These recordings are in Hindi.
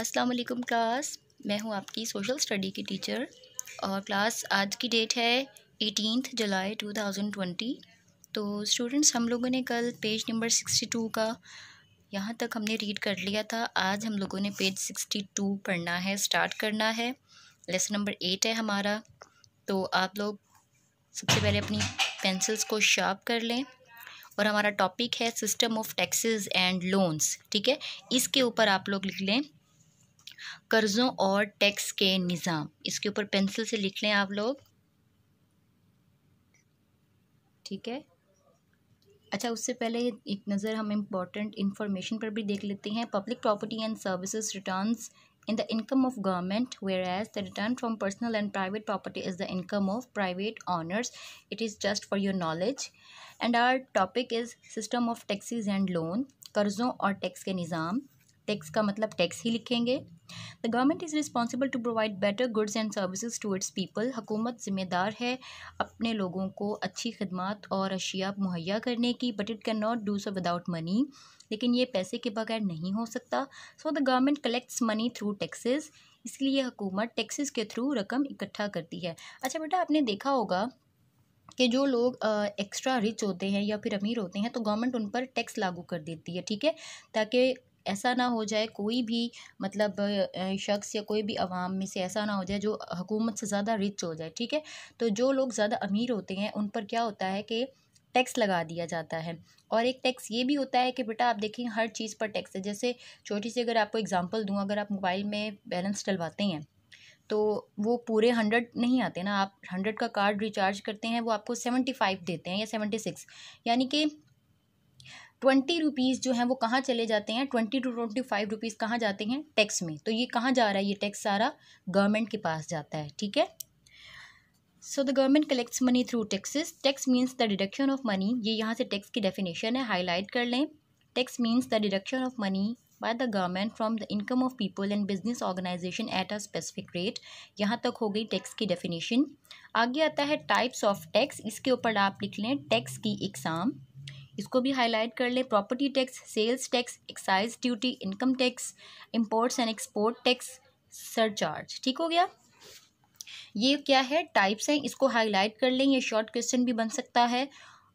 अस्सलाम वालेकुम क्लास मैं हूँ आपकी सोशल स्टडी की टीचर और क्लास आज की डेट है eighteenth July two thousand twenty तो स्टूडेंट्स हम लोगों ने कल पेज नंबर सिक्सटी टू का यहाँ तक हमने रीड कर लिया था आज हम लोगों ने पेज सिक्सटी टू पढ़ना है स्टार्ट करना है लेसन नंबर एट है हमारा तो आप लोग सबसे पहले अपनी पेंसिल्स को शार्प कर लें और हमारा टॉपिक है system of taxes and loans ठीक है इसके ऊपर आप लोग लिख लें कर्ज़ों और टैक्स के निज़ाम इसके ऊपर पेंसिल से लिख लें आप लोग ठीक है अच्छा उससे पहले एक नज़र हम इम्पॉर्टेंट इन्फॉर्मेशन पर भी देख लेते हैं public property and services return in the income of government where as the return from personal and private property is the income of private owners it is just for your knowledge and our topic is system of taxes and loan कर्ज़ों और टैक्स के निज़ाम टैक्स का मतलब टैक्स ही लिखेंगे the government is responsible to provide better goods and services to its people हुकूमत ज़िम्मेदार है अपने लोगों को अच्छी खदमात और अशिया मुहैया करने की but it can not do so without money लेकिन ये पैसे के बगैर नहीं हो सकता so the government collects money through taxes इसलिए हुकूमत टैक्सेस के थ्रू रकम इकट्ठा करती है अच्छा बेटा आपने देखा होगा कि जो लोग एक्स्ट्रा रिच होते हैं या फिर अमीर होते हैं तो गवर्नमेंट उन पर टैक्स लागू कर देती है ठीक है ताकि ऐसा ना हो जाए कोई भी मतलब शख्स या कोई भी आवाम में से ऐसा ना हो जाए जो हुकूमत से ज़्यादा रिच हो जाए ठीक है तो जो लोग ज़्यादा अमीर होते हैं उन पर क्या होता है कि टैक्स लगा दिया जाता है और एक टैक्स ये भी होता है कि बेटा आप देखें हर चीज़ पर टैक्स है जैसे छोटी सी अगर आपको एग्जांपल दूं अगर आप मोबाइल में बैलेंस डलवाते हैं तो वो पूरे हंड्रेड नहीं आते ना आप हंड्रेड का कार्ड रिचार्ज करते हैं वो आपको सेवेंटी फाइव देते हैं या सेवेंटी सिक्स यानी कि ट्वेंटी रुपीज़ जो हैं वो कहाँ चले जाते हैं twenty two twenty five rupees कहाँ जाते हैं टैक्स में तो ये कहाँ जा रहा है ये टैक्स सारा गवर्नमेंट के पास जाता है ठीक है so the government collects money through taxes tax means the deduction of money ये यहाँ से टैक्स की डेफिनेशन है हाईलाइट कर लें tax means the deduction of money by the government from the income of people and business organization at a specific rate यहाँ तक हो गई टैक्स की डेफिनेशन आगे आता है टाइप्स ऑफ टैक्स इसके ऊपर आप लिख लें टैक्स की एग्ज़ाम इसको भी हाईलाइट कर ले property tax sales tax excise duty income tax imports and export tax surcharge ठीक हो गया ये क्या है टाइप्स हैं इसको हाईलाइट कर लें ये शॉर्ट क्वेश्चन भी बन सकता है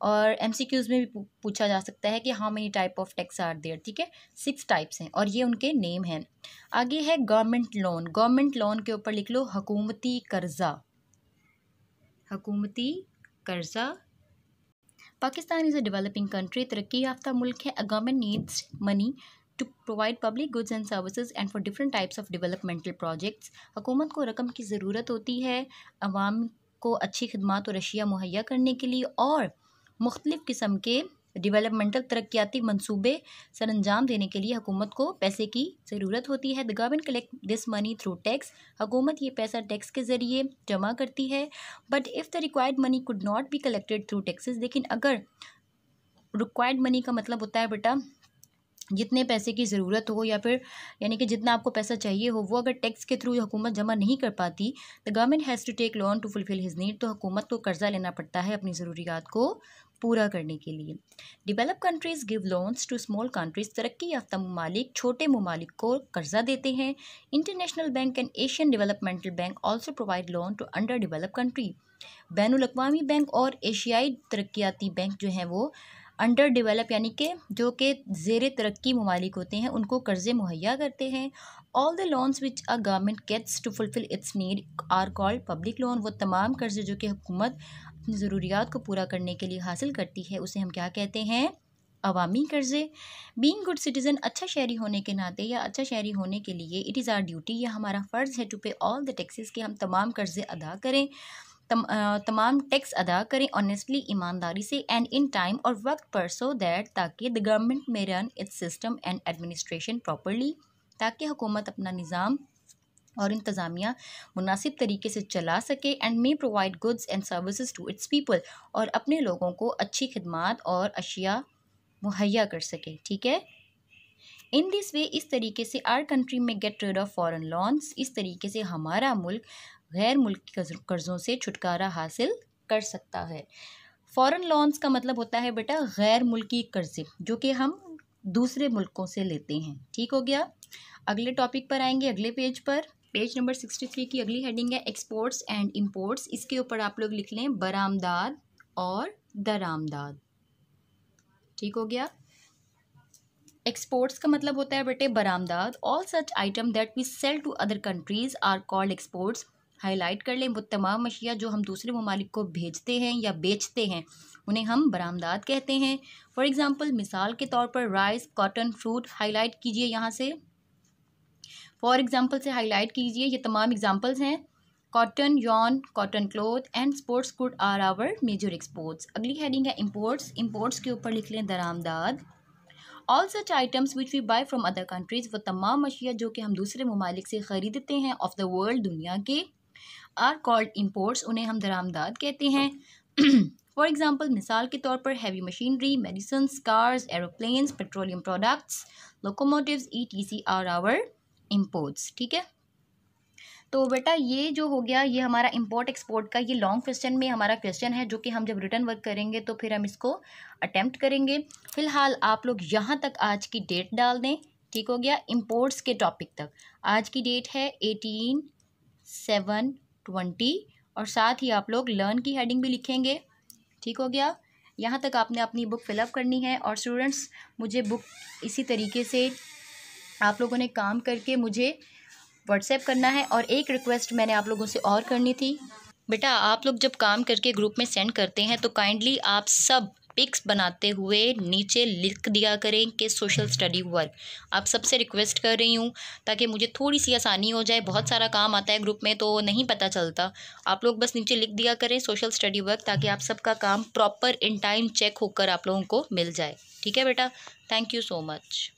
और एम में भी पूछा जा सकता है कि how many type of tax are there ठीक है सिक्स टाइप्स हैं और ये उनके नेम हैं आगे है गवर्नमेंट लोन गवर्नमेंट लोन के ऊपर लिख लो हकूमती कर्जा हकूमती कर्जा Pakistan is a developing country तरक्की याफ्ता मुल्क है government needs money to provide public goods and services and for different types of developmental projects हुकूमत को रकम की ज़रूरत होती है अवाम को अच्छी खदमात और अशिया मुहैया करने के लिए और मुख्तलिफ़ किस्म के डिवेलपमेंटल तरक्याती मनसूबे अंजाम देने के लिए हुकूमत को पैसे की ज़रूरत होती है the government collect this money through tax हुकूमत ये पैसा टैक्स के ज़रिए जमा करती है but if the required money could not be collected through taxes लेकिन अगर रिक्वायर्ड मनी का मतलब होता है बेटा जितने पैसे की ज़रूरत हो या फिर यानी कि जितना आपको पैसा चाहिए हो वो अगर टैक्स के थ्रू हुकूमत जमा नहीं कर पाती the government has to take loan to fulfil his need तो हुकूमत को कर्जा लेना पड़ता है अपनी ज़रूरियात को पूरा करने के लिए develop countries give loans to small countries तरक्की याफ्ता ममालिक छोटे ममालिक को कर्जा देते हैं international bank and Asian developmental bank also provide loan to under develop country बैन अवी बैंक और एशियाई तरक्याती बैंक जो हैं वो अंडर डेवलप यानी कि जो कि जेर तरक्की ममालिक होते हैं उनको कर्जे मुहैया करते हैं all the loans which a government gets to fulfil its need are called public loan वो तमाम कर्जे जो कि हुकूमत अपनी ज़रूरियात को पूरा करने के लिए हासिल करती है उसे हम क्या कहते हैं अवामी कर्ज़े बींग गुड सिटीज़न अच्छा शहरी होने के नाते या अच्छा शहरी होने के लिए इट इज़ आर ड्यूटी या हमारा फ़र्ज़ है टू पे ऑल द टैक्सेस के हम तमाम कर्ज़े अदा करें तम, आ, तमाम टैक्स अदा करें ऑनेस्टली ईमानदारी से एंड इन टाइम और वक्त पर सो दैट ताकि the government may run its system and administration properly ताकि हुकूमत अपना निज़ाम और इंतज़ामिया मुनासिब तरीके से चला सके and may provide goods and services to its people और अपने लोगों को अच्छी खदमात और अशिया मुहैया कर सके ठीक है इन दिस वे इस तरीके से our country may get rid of foreign loans इस तरीके से हमारा मुल्क गैर मुल्क कर्ज़ों से छुटकारा हासिल कर सकता है फॉरेन लॉन्स का मतलब होता है बेटा गैर मुल्की कर्ज़े जो कि हम दूसरे मुल्कों से लेते हैं ठीक हो गया अगले टॉपिक पर आएंगे अगले पेज पर पेज नंबर सिक्सटी थ्री की अगली हेडिंग है एक्सपोर्ट्स एंड इम्पोर्ट्स इसके ऊपर आप लोग लिख लें बरामदाद और दरामदाद ठीक हो गया एक्सपोर्ट्स का मतलब होता है बेटे बरामदाद all such item that we sell to other countries are called exports highlight कर लें वो तमाम अशिया जो हम दूसरे ममालिक को भेजते हैं या बेचते हैं उन्हें हम बरामदाद कहते हैं फॉर एग्ज़ाम्पल मिसाल के तौर पर राइस कॉटन फ्रूट हाईलाइट कीजिए यहाँ से फॉर एग्ज़ाम्पल से हाईलाइट कीजिए ये तमाम एग्ज़ाम्पल्स हैं cotton yarn cotton cloth and sports good are our major exports अगली हेडिंग है इम्पोर्ट्स इम्पोर्ट्स के ऊपर लिख लें दरामदाद all such items which we buy from other countries वो तमाम अशिया जो कि हम दूसरे ममालिक से ख़रीदते हैं ऑफ़ द वर्ल्ड दुनिया के आर कॉल्ड इम्पोर्ट्स उन्हें हम दरामदाद कहते हैं फॉर एग्ज़ाम्पल मिसाल के तौर पर heavy machinery medicines cars aeroplanes petroleum products locomotive E T C are our imports ठीक है तो बेटा ये जो हो गया ये हमारा इम्पोर्ट एक्सपोर्ट का ये लॉन्ग क्वेश्चन में हमारा क्वेश्चन है जो कि हम जब रिटर्न वर्क करेंगे तो फिर हम इसको अटैम्प्ट करेंगे फिलहाल आप लोग यहाँ तक आज की डेट डाल दें ठीक हो गया इम्पोर्ट्स के टॉपिक तक आज की डेट है एटीन सेवन ट्वेंटी और साथ ही आप लोग लर्न की हेडिंग भी लिखेंगे ठीक हो गया यहाँ तक आपने अपनी बुक फिलअप करनी है और स्टूडेंट्स मुझे बुक इसी तरीके से आप लोगों ने काम करके मुझे व्हाट्सएप करना है और एक रिक्वेस्ट मैंने आप लोगों से और करनी थी बेटा आप लोग जब काम करके ग्रुप में सेंड करते हैं तो काइंडली आप सब पिक्स बनाते हुए नीचे लिख दिया करें कि सोशल स्टडी वर्क आप सबसे रिक्वेस्ट कर रही हूँ ताकि मुझे थोड़ी सी आसानी हो जाए बहुत सारा काम आता है ग्रुप में तो नहीं पता चलता आप लोग बस नीचे लिख दिया करें सोशल स्टडी वर्क ताकि आप सबका काम प्रॉपर इन टाइम चेक होकर आप लोगों को मिल जाए ठीक है बेटा थैंक यू सो मच